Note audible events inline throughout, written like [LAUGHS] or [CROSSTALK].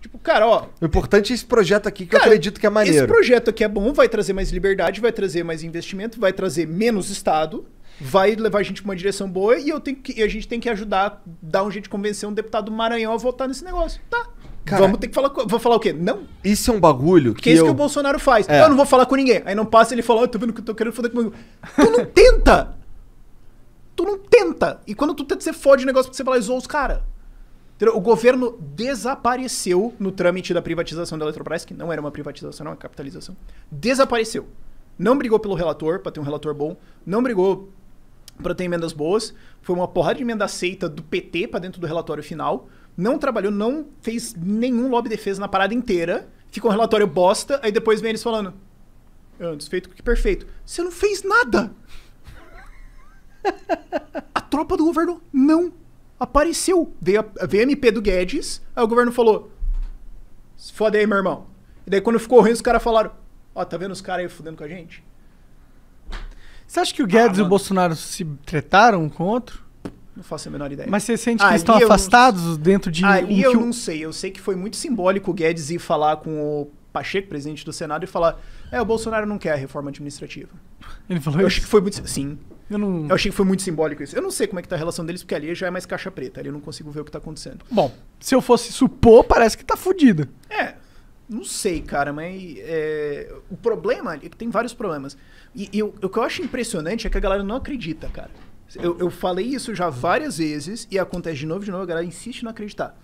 Tipo, cara, ó. O importante é esse projeto aqui que cara, eu acredito que é maneiro. Esse projeto aqui é bom, vai trazer mais liberdade, vai trazer mais investimento, vai trazer menos Estado, vai levar a gente pra uma direção boa e, eu tenho que, a gente tem que ajudar, dar um jeito de convencer um deputado do Maranhão a votar nesse negócio. Tá. Cara, vamos ter que falar. Vou falar o quê? Não. Isso é um bagulho é que. Que é isso eu... que o Bolsonaro faz. É. Eu não vou falar com ninguém. Aí não passa ele fala, oh, eu tô vendo que eu tô querendo foder comigo. tu não tenta! Tu não tenta! E quando tu tenta, você fode o negócio pra você falar zoa os caras. O governo desapareceu no trâmite da privatização da Eletrobras, que não era uma privatização, era uma capitalização. Desapareceu. Não brigou pelo relator, para ter um relator bom. Não brigou para ter emendas boas. Foi uma porrada de emenda aceita do PT para dentro do relatório final. Não trabalhou, não fez nenhum lobby defesa na parada inteira. Ficou um relatório bosta, aí depois vem eles falando: ah, desfeito, que perfeito. Você não fez nada! [LAUGHS] A tropa do governo não Apareceu. Veio a VMP do Guedes, aí o governo falou: se fode aí, meu irmão. E daí quando ficou ruim, os caras falaram: ó, tá vendo os caras aí fudendo com a gente? Você acha que o Guedes ah, e o Bolsonaro se tretaram um com o outro? Não faço a menor ideia. Mas você sente que ali estão afastados não... dentro de. Ali um eu não sei. Eu sei que foi muito simbólico o Guedes ir falar com o Pacheco, presidente do Senado, e falar: é, o Bolsonaro não quer a reforma administrativa. Ele falou eu isso? Eu acho que foi muito. Sim. Eu, não... eu achei que foi muito simbólico isso. Eu não sei como é que tá a relação deles, porque ali já é mais caixa preta, ali eu não consigo ver o que tá acontecendo. Bom, se eu fosse supor, parece que tá fodida. É, não sei, cara, mas é, o problema, tem vários problemas. E, e o, o, que eu acho impressionante é que a galera não acredita, cara. Eu, eu falei isso já várias vezes e acontece de novo de novo, a galera insiste em não acreditar.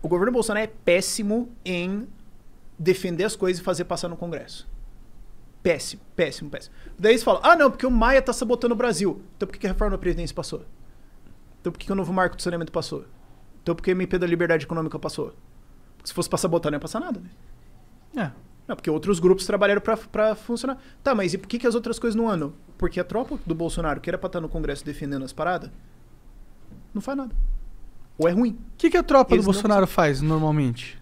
O governo Bolsonaro é péssimo em defender as coisas e fazer passar no Congresso. Péssimo, péssimo, péssimo. Daí eles falam, ah não, porque o Maia tá sabotando o Brasil. Então por que a reforma da Previdência passou? Então por que o novo marco do saneamento passou? Então por que o MP da Liberdade Econômica passou? Porque se fosse pra sabotar não ia passar nada, né? É. Não, porque outros grupos trabalharam para funcionar. Tá, mas e por que, que as outras coisas não andam? Porque a tropa do Bolsonaro, que era pra estar tá no Congresso defendendo as paradas, não faz nada. Ou é ruim. O que, que a tropa eles do Bolsonaro faz normalmente?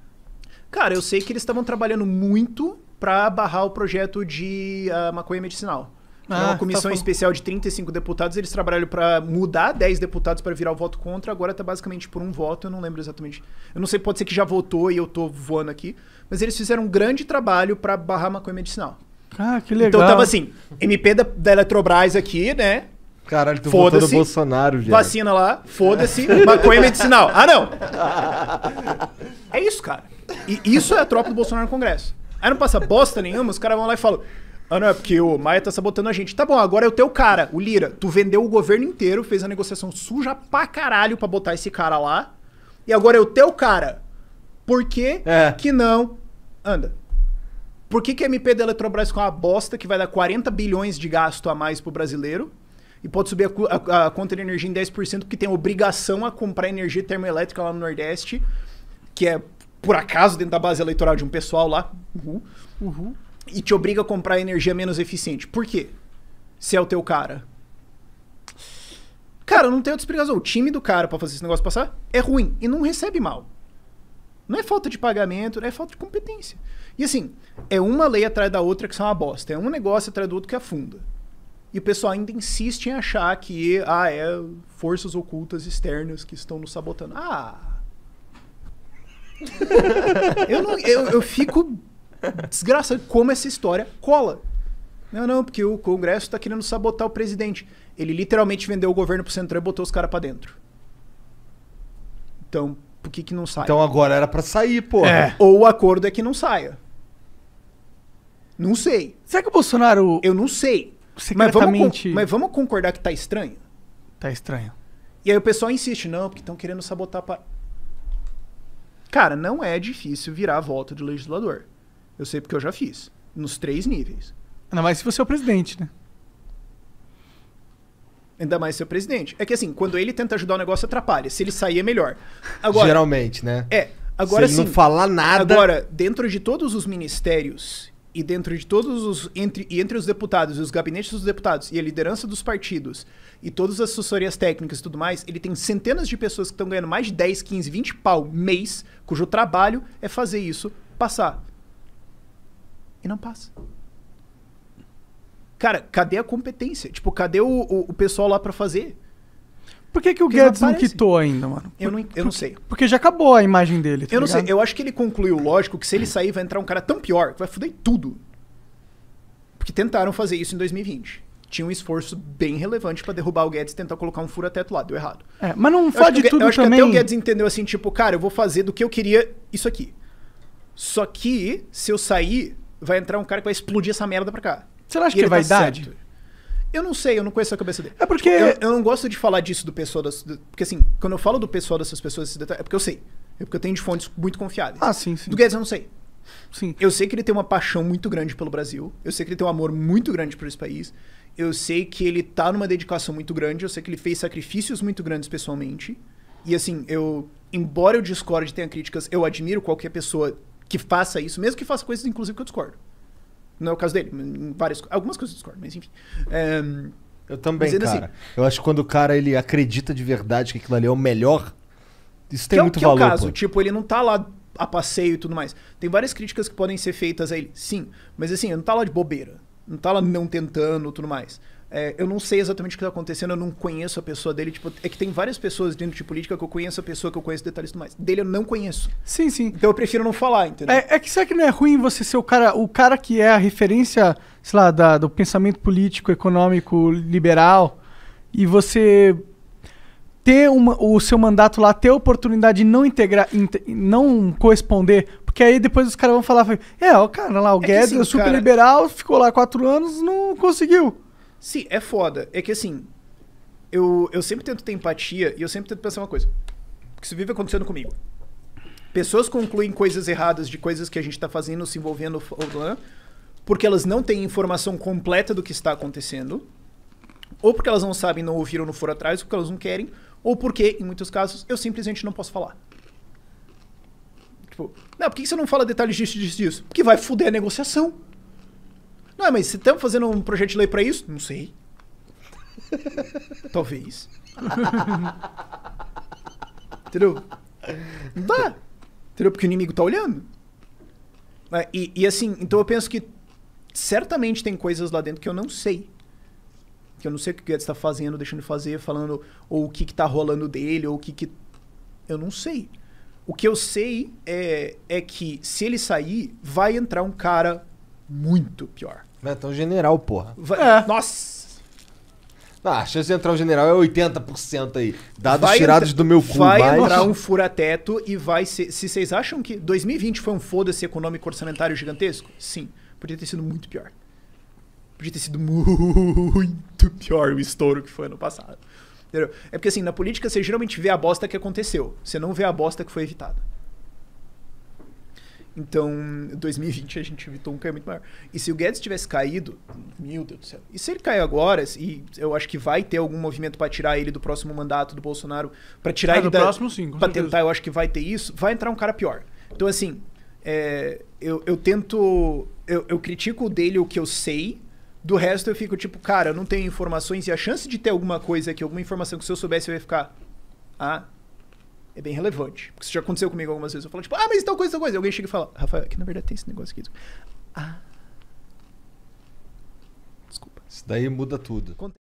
Cara, eu sei que eles estavam trabalhando muito para barrar o projeto de uh, maconha medicinal. Ah, é uma ah, comissão tá especial de 35 deputados, eles trabalharam para mudar 10 deputados para virar o voto contra, agora tá basicamente por um voto, eu não lembro exatamente. Eu não sei, pode ser que já votou e eu tô voando aqui, mas eles fizeram um grande trabalho para barrar maconha medicinal. Ah, que então legal. Então tava assim, MP da, da Eletrobras aqui, né? Caralho, tu votou do Bolsonaro, gente. Vacina lá, foda-se, maconha medicinal. Ah, não! [LAUGHS] É isso, cara. E isso é a tropa do Bolsonaro no Congresso. Aí não passa bosta nenhuma, os caras vão lá e falam. Ah, não, é porque o Maia tá sabotando a gente. Tá bom, agora é o teu cara, o Lira. Tu vendeu o governo inteiro, fez a negociação suja pra caralho pra botar esse cara lá. E agora é o teu cara. Por que, é. que não anda? Por que, que a MP da Eletrobras com é uma bosta que vai dar 40 bilhões de gasto a mais pro brasileiro e pode subir a, a, a conta de energia em 10% porque tem obrigação a comprar energia termoelétrica lá no Nordeste, que é por acaso dentro da base eleitoral de um pessoal lá, Uhum. Uhum. e te obriga a comprar energia menos eficiente. Por quê? Se é o teu cara. Cara, eu não tenho outra explicação. O time do cara para fazer esse negócio passar é ruim e não recebe mal. Não é falta de pagamento, não é falta de competência. E assim, é uma lei atrás da outra que são uma bosta. É um negócio atrás do outro que afunda. E o pessoal ainda insiste em achar que, ah, é forças ocultas externas que estão nos sabotando. Ah! [LAUGHS] eu, não, eu, eu fico Desgraça como essa história cola. Não, não, porque o Congresso está querendo sabotar o presidente. Ele literalmente vendeu o governo pro Centrão e botou os caras para dentro. Então, por que que não sai? Então agora era para sair, pô. É. Ou o acordo é que não saia. Não sei. Será que o Bolsonaro... Eu não sei. Secretamente... Mas vamos, mas vamos concordar que tá estranho? Tá estranho. E aí o pessoal insiste, não, porque estão querendo sabotar para... Cara, não é difícil virar a volta do legislador. Eu sei porque eu já fiz. Nos três níveis. Ainda mais se você é o presidente, né? Ainda mais se é o presidente. É que assim, quando ele tenta ajudar o negócio, atrapalha. Se ele sair, é melhor. Agora, Geralmente, né? É. Agora, se ele não falar nada. Agora, dentro de todos os ministérios e dentro de todos os. Entre, e entre os deputados, e os gabinetes dos deputados, e a liderança dos partidos, e todas as assessorias técnicas e tudo mais, ele tem centenas de pessoas que estão ganhando mais de 10, 15, 20 pau mês, cujo trabalho é fazer isso passar e não passa. Cara, cadê a competência? Tipo, cadê o, o, o pessoal lá para fazer? Por que, que o Guedes não, não, quitou ainda, mano? Por, eu não, eu não sei. Porque já acabou a imagem dele. Tá eu não sei. Eu acho que ele concluiu, lógico, que se ele sair vai entrar um cara tão pior que vai foder tudo. Porque tentaram fazer isso em 2020. Tinha um esforço bem relevante para derrubar o Guedes e tentar colocar um furo do lado. Deu errado. É, mas não fode tudo Eu acho também... que até o Guedes entendeu assim, tipo, cara, eu vou fazer do que eu queria isso aqui. Só que, se eu sair, vai entrar um cara que vai explodir essa merda pra cá. Você acha e que é tá vaidade? Tá eu não sei, eu não conheço a cabeça dele. É porque. Eu, eu não gosto de falar disso do pessoal das. Do, porque assim, quando eu falo do pessoal dessas pessoas, detalhe, é porque eu sei. É porque eu tenho de fontes muito confiáveis. Ah, sim, sim. Do Guedes eu não sei. Sim. Eu sei que ele tem uma paixão muito grande pelo Brasil. Eu sei que ele tem um amor muito grande por esse país. Eu sei que ele tá numa dedicação muito grande. Eu sei que ele fez sacrifícios muito grandes pessoalmente. E assim, eu. Embora eu discorde e tenha críticas, eu admiro qualquer pessoa que faça isso, mesmo que faça coisas, inclusive, que eu discordo. Não é o caso dele, várias, algumas coisas eu discordo, mas enfim. É, eu também, cara. Assim, eu acho que quando o cara ele acredita de verdade que aquilo ali é o melhor, isso tem é muito que valor. é o caso, pô. tipo, ele não tá lá a passeio e tudo mais. Tem várias críticas que podem ser feitas a ele, sim. Mas assim, ele não tá lá de bobeira. Não tá lá não tentando e tudo mais. É, eu não sei exatamente o que está acontecendo, eu não conheço a pessoa dele. Tipo, é que tem várias pessoas dentro de política que eu conheço a pessoa, que eu conheço detalhes do mais. Dele eu não conheço. Sim, sim. Então eu prefiro não falar, entendeu? É, é que será que não é ruim você ser o cara, o cara que é a referência, sei lá, da, do pensamento político, econômico, liberal, e você ter uma, o seu mandato lá, ter a oportunidade de não integrar, não corresponder, porque aí depois os caras vão falar, é, o cara lá, o é assim, Guedes, assim, é super cara... liberal, ficou lá quatro anos, não conseguiu. Sim, é foda. É que assim, eu, eu sempre tento ter empatia e eu sempre tento pensar uma coisa. Que isso vive acontecendo comigo. Pessoas concluem coisas erradas de coisas que a gente está fazendo, se envolvendo, porque elas não têm informação completa do que está acontecendo, ou porque elas não sabem, não ouviram, não foram atrás, porque elas não querem, ou porque, em muitos casos, eu simplesmente não posso falar. Tipo, não, por que você não fala detalhes disso, disso, Porque vai fuder a negociação. Não, mas você estamos fazendo um projeto de lei para isso, não sei. Talvez. [LAUGHS] Entendeu? Não dá. Entendeu? Porque o inimigo tá olhando. Ah, e, e assim, então eu penso que certamente tem coisas lá dentro que eu não sei que eu não sei o que o Guedes está fazendo, deixando de fazer, falando, ou o que está rolando dele, ou o que, que. Eu não sei. O que eu sei é, é que se ele sair, vai entrar um cara muito pior. Vai entrar um general, porra. Vai, é. Nossa! Ah, a chance de entrar um general é 80% aí. Dados vai tirados entra... do meu cu. Vai, vai entrar um fura-teto e vai ser... Se vocês acham que 2020 foi um foda-se econômico orçamentário gigantesco, sim. Podia ter sido muito pior. Podia ter sido muito pior o estouro que foi ano passado. Entendeu? É porque assim, na política você geralmente vê a bosta que aconteceu. Você não vê a bosta que foi evitada. Então, 2020 a gente evitou um cair muito maior. E se o Guedes tivesse caído, meu Deus do céu. E se ele cair agora, e eu acho que vai ter algum movimento para tirar ele do próximo mandato do Bolsonaro, para tirar ah, ele do da, próximo sim, para tentar, eu acho que vai ter isso, vai entrar um cara pior. Então assim, é, eu, eu tento eu, eu critico dele o que eu sei, do resto eu fico tipo, cara, eu não tenho informações e a chance de ter alguma coisa aqui, alguma informação que se eu soubesse eu ia ficar ah, é bem relevante. Porque isso já aconteceu comigo algumas vezes. Eu falo, tipo, ah, mas tal coisa, tal coisa. E alguém chega e fala, Rafael, é que na verdade tem esse negócio aqui. Ah. Desculpa. Isso daí muda tudo.